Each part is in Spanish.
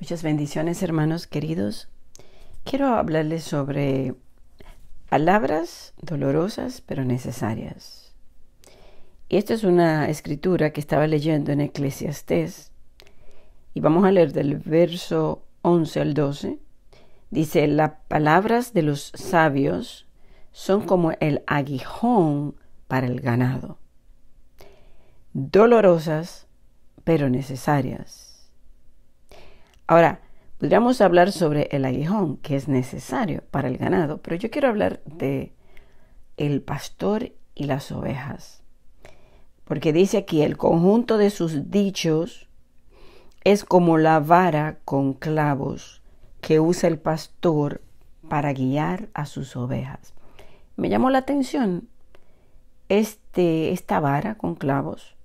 Muchas bendiciones, hermanos queridos. Quiero hablarles sobre palabras dolorosas pero necesarias. Y esta es una escritura que estaba leyendo en Eclesiastés. Y vamos a leer del verso 11 al 12. Dice, las palabras de los sabios son como el aguijón para el ganado. Dolorosas pero necesarias. Ahora, podríamos hablar sobre el aguijón, que es necesario para el ganado, pero yo quiero hablar de el pastor y las ovejas. Porque dice aquí, el conjunto de sus dichos es como la vara con clavos que usa el pastor para guiar a sus ovejas. Me llamó la atención este, esta vara con clavos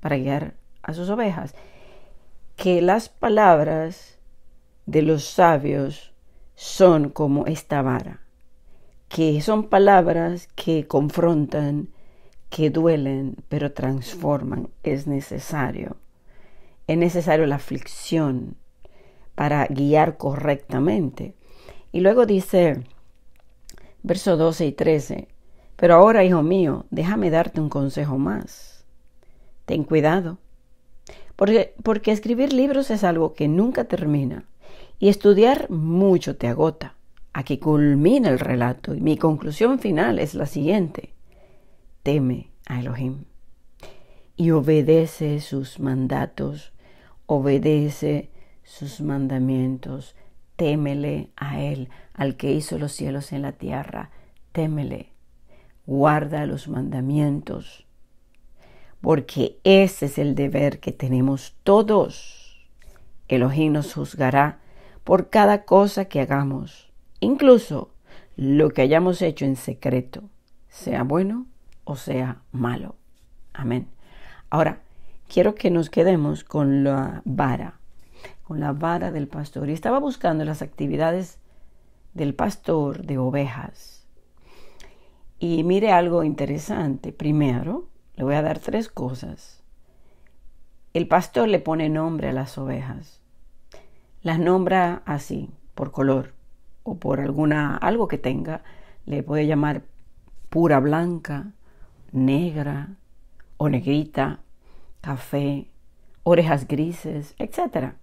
para guiar a sus ovejas que las palabras de los sabios son como esta vara, que son palabras que confrontan, que duelen, pero transforman. Es necesario. Es necesario la aflicción para guiar correctamente. Y luego dice, verso 12 y 13, pero ahora, hijo mío, déjame darte un consejo más. Ten cuidado porque, escribir libros es algo que nunca termina y estudiar mucho te agota. Aquí culmina el relato y mi conclusión final es la siguiente. Teme a Elohim y obedece sus mandatos, obedece sus mandamientos, témele a Él, al que hizo los cielos en la tierra, témele, guarda los mandamientos, porque ese es el deber que tenemos todos. Elohim nos juzgará por cada cosa que hagamos, incluso lo que hayamos hecho en secreto, sea bueno o sea malo. Amén. Ahora, quiero que nos quedemos con la vara, con la vara del pastor. Y estaba buscando las actividades del pastor de ovejas. Y mire algo interesante. Primero, le voy a dar tres cosas. El pastor le pone nombre a las ovejas. Las nombra así, por color o por alguna algo que tenga. Le puede llamar pura blanca, negra o negrita, café, orejas grises, etc.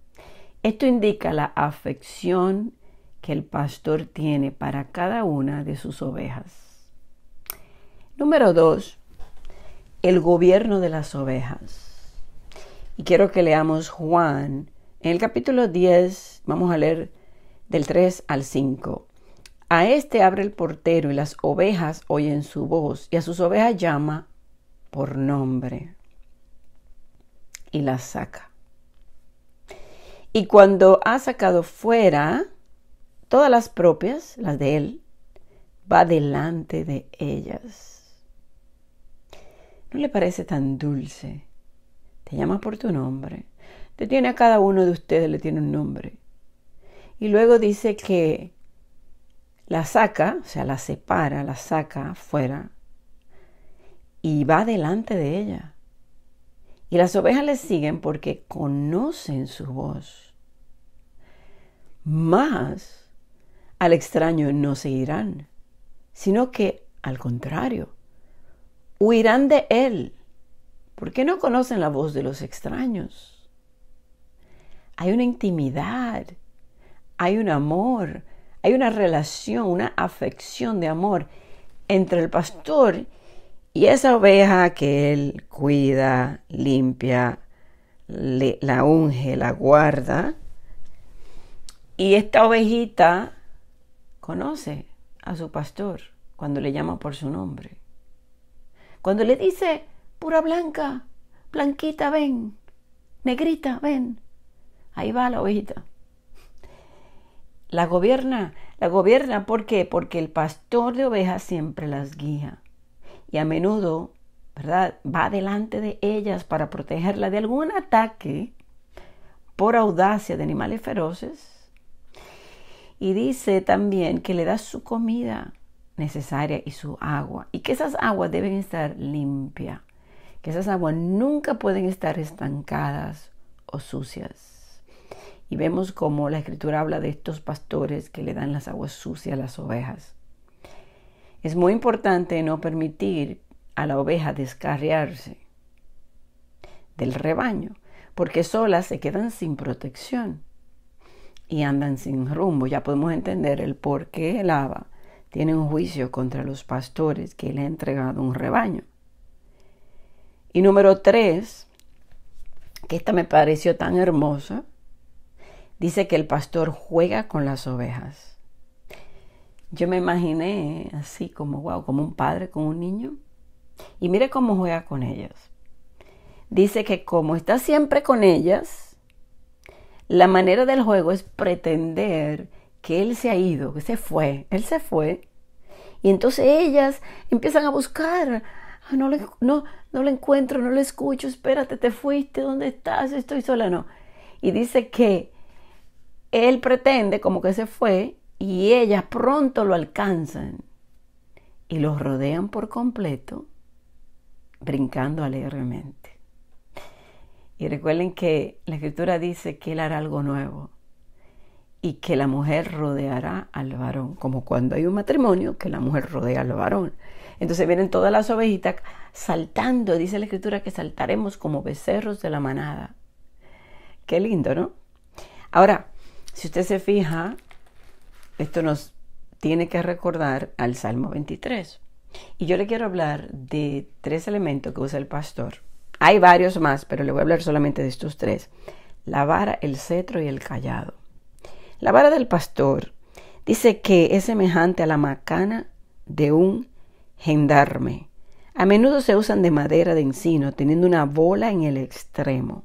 Esto indica la afección que el pastor tiene para cada una de sus ovejas. Número dos, el gobierno de las ovejas. Y quiero que leamos Juan, en el capítulo 10, vamos a leer del 3 al 5. A este abre el portero y las ovejas oyen su voz y a sus ovejas llama por nombre y las saca. Y cuando ha sacado fuera todas las propias, las de él, va delante de ellas ¿No le parece tan dulce? Te llama por tu nombre. Te tiene a cada uno de ustedes, le tiene un nombre. Y luego dice que la saca, o sea, la separa, la saca afuera y va delante de ella. Y las ovejas le siguen porque conocen su voz. Más al extraño no seguirán, sino que al contrario, huirán de él, porque no conocen la voz de los extraños. Hay una intimidad, hay un amor, hay una relación, una afección de amor entre el pastor y esa oveja que él cuida, limpia, la unge, la guarda. Y esta ovejita conoce a su pastor cuando le llama por su nombre. Cuando le dice, pura blanca, blanquita, ven, negrita, ven, ahí va la ovejita. La gobierna, la gobierna, ¿por qué? Porque el pastor de ovejas siempre las guía. Y a menudo, ¿verdad? Va delante de ellas para protegerla de algún ataque por audacia de animales feroces. Y dice también que le da su comida necesaria y su agua. Y que esas aguas deben estar limpias, que esas aguas nunca pueden estar estancadas o sucias. Y vemos cómo la escritura habla de estos pastores que le dan las aguas sucias a las ovejas. Es muy importante no permitir a la oveja descarriarse del rebaño, porque solas se quedan sin protección y andan sin rumbo. Ya podemos entender el por qué el agua tiene un juicio contra los pastores que le ha entregado un rebaño. Y número tres, que esta me pareció tan hermosa, dice que el pastor juega con las ovejas. Yo me imaginé así como, wow, como un padre con un niño. Y mire cómo juega con ellas. Dice que como está siempre con ellas, la manera del juego es pretender él se ha ido, que se fue, él se fue. Y entonces ellas empiezan a buscar. Ah, no lo, no, no lo encuentro, no lo escucho, espérate, te fuiste, ¿dónde estás? Estoy sola, no. Y dice que él pretende como que se fue y ellas pronto lo alcanzan y los rodean por completo, brincando alegremente. Y recuerden que la escritura dice que él hará algo nuevo y que la mujer rodeará al varón, como cuando hay un matrimonio que la mujer rodea al varón. Entonces vienen todas las ovejitas saltando, dice la escritura que saltaremos como becerros de la manada. Qué lindo, ¿no? Ahora, si usted se fija, esto nos tiene que recordar al Salmo 23. Y yo le quiero hablar de tres elementos que usa el pastor. Hay varios más, pero le voy a hablar solamente de estos tres. La vara, el cetro y el callado. La vara del pastor dice que es semejante a la macana de un gendarme. A menudo se usan de madera de encino, teniendo una bola en el extremo.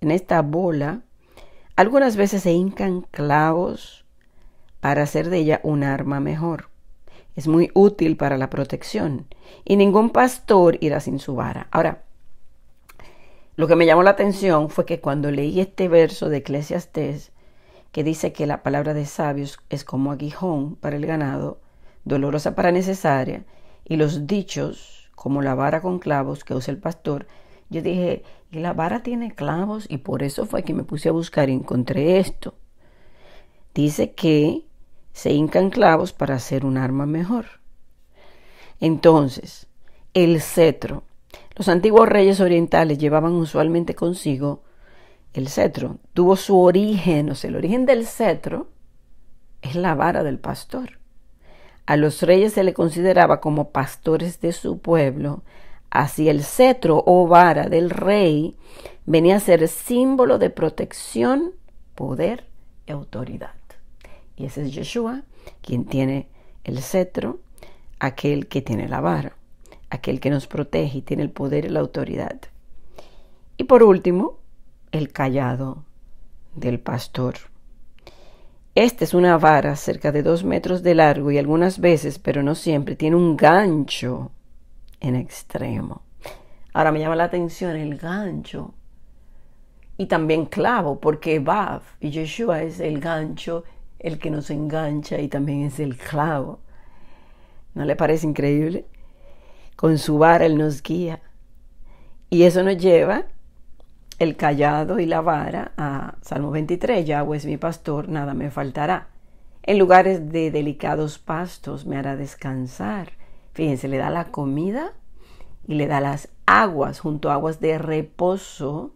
En esta bola, algunas veces se hincan clavos para hacer de ella un arma mejor. Es muy útil para la protección y ningún pastor irá sin su vara. Ahora, lo que me llamó la atención fue que cuando leí este verso de Eclesiastes, que dice que la palabra de sabios es como aguijón para el ganado, dolorosa para necesaria, y los dichos como la vara con clavos que usa el pastor, yo dije, y la vara tiene clavos y por eso fue que me puse a buscar y encontré esto. Dice que se hincan clavos para hacer un arma mejor. Entonces, el cetro. Los antiguos reyes orientales llevaban usualmente consigo el cetro tuvo su origen, o sea, el origen del cetro es la vara del pastor. A los reyes se le consideraba como pastores de su pueblo, así el cetro o vara del rey venía a ser símbolo de protección, poder y autoridad. Y ese es Yeshua, quien tiene el cetro, aquel que tiene la vara, aquel que nos protege y tiene el poder y la autoridad. Y por último, el callado del pastor. Esta es una vara cerca de dos metros de largo y algunas veces, pero no siempre, tiene un gancho en extremo. Ahora me llama la atención el gancho y también clavo, porque Bab y Yeshua es el gancho, el que nos engancha y también es el clavo. ¿No le parece increíble? Con su vara Él nos guía. Y eso nos lleva el callado y la vara a Salmo 23, Yahweh es mi pastor, nada me faltará. En lugares de delicados pastos me hará descansar. Fíjense, le da la comida y le da las aguas, junto a aguas de reposo,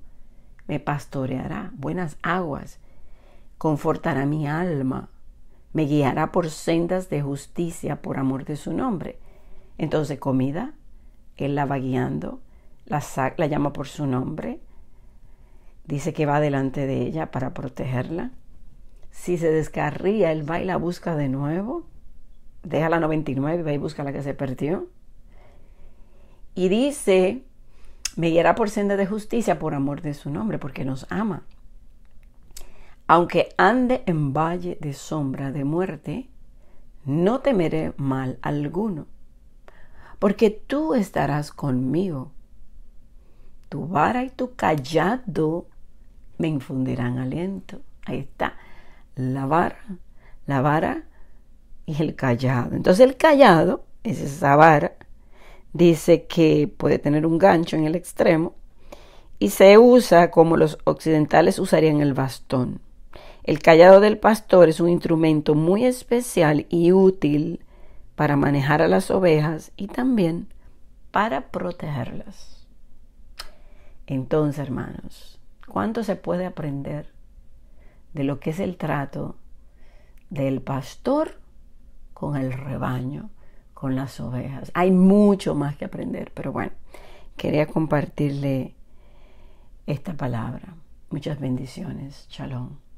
me pastoreará, buenas aguas, confortará mi alma, me guiará por sendas de justicia por amor de su nombre. Entonces comida, Él la va guiando, la, la llama por su nombre, dice que va delante de ella para protegerla. Si se descarría, él va y la busca de nuevo. Deja la 99 y va y busca la que se perdió. Y dice, me guiará por senda de justicia por amor de su nombre, porque nos ama. Aunque ande en valle de sombra de muerte, no temeré mal alguno, porque tú estarás conmigo. Tu vara y tu callado me infundirán aliento. Ahí está, la vara, la vara y el callado. Entonces el callado es esa vara, dice que puede tener un gancho en el extremo y se usa como los occidentales usarían el bastón. El callado del pastor es un instrumento muy especial y útil para manejar a las ovejas y también para protegerlas. Entonces, hermanos, cuánto se puede aprender de lo que es el trato del pastor con el rebaño, con las ovejas. Hay mucho más que aprender, pero bueno, quería compartirle esta palabra. Muchas bendiciones. Shalom.